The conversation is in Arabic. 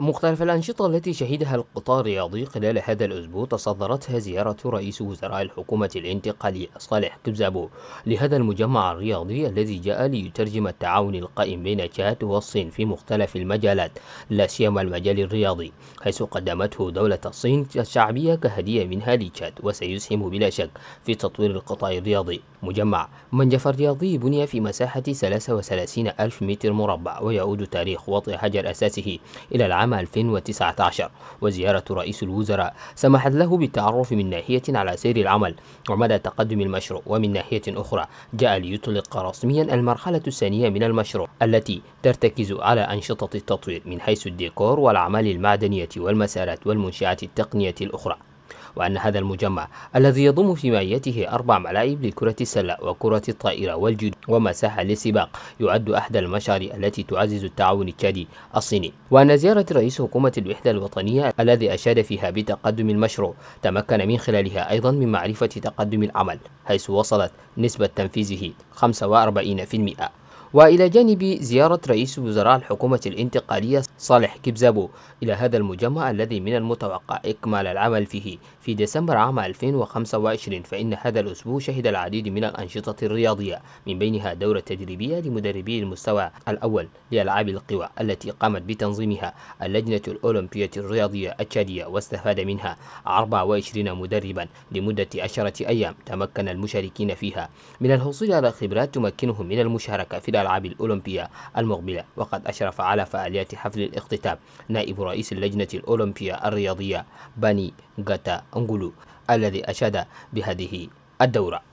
مختلف الأنشطة التي شهدها القطاع الرياضي خلال هذا الأسبوع تصدرتها زيارة رئيس وزراء الحكومة الانتقالية صالح كبزابو لهذا المجمع الرياضي الذي جاء ليترجم التعاون القائم بين تشاد والصين في مختلف المجالات لا سيما المجال الرياضي حيث قدمته دولة الصين الشعبية كهدية منها لتشاد وسيسهم بلا شك في تطوير القطاع الرياضي مجمع منجف رياضي بني في مساحة 33 ألف متر مربع ويعود تاريخ وضع حجر أساسه إلى العام 2019 وزيارة رئيس الوزراء سمحت له بالتعرف من ناحية على سير العمل ومدى تقدم المشروع ومن ناحية أخرى جاء ليطلق رسميا المرحلة الثانية من المشروع التي ترتكز على أنشطة التطوير من حيث الديكور والأعمال المعدنية والمسارات والمنشآت التقنية الأخرى وأن هذا المجمع الذي يضم في ماهيته أربع ملاعب لكرة السلة وكرة الطائرة والجودو ومساحة للسباق يعد أحد المشاريع التي تعزز التعاون التشادي الصيني وأن زيارة رئيس حكومة الوحدة الوطنية الذي أشاد فيها بتقدم المشروع تمكن من خلالها أيضا من معرفة تقدم العمل حيث وصلت نسبة تنفيذه 45% وإلى جانب زيارة رئيس وزراء الحكومة الانتقالية صالح كبزابو إلى هذا المجمع الذي من المتوقع إكمال العمل فيه في ديسمبر عام 2025 فإن هذا الأسبوع شهد العديد من الأنشطة الرياضية من بينها دورة تدريبية لمدربي المستوى الأول لألعاب القوى التي قامت بتنظيمها اللجنة الأولمبية الرياضية التشادية واستفاد منها 24 مدربا لمدة 10 أيام تمكن المشاركين فيها من الحصول على خبرات تمكنهم من المشاركة في الألعاب الأولمبية المقبلة وقد أشرف على فعاليات حفل الاختتام نائب رئيس اللجنة الأولمبية الرياضية باني غاتا أنغولو الذي أشاد بهذه الدورة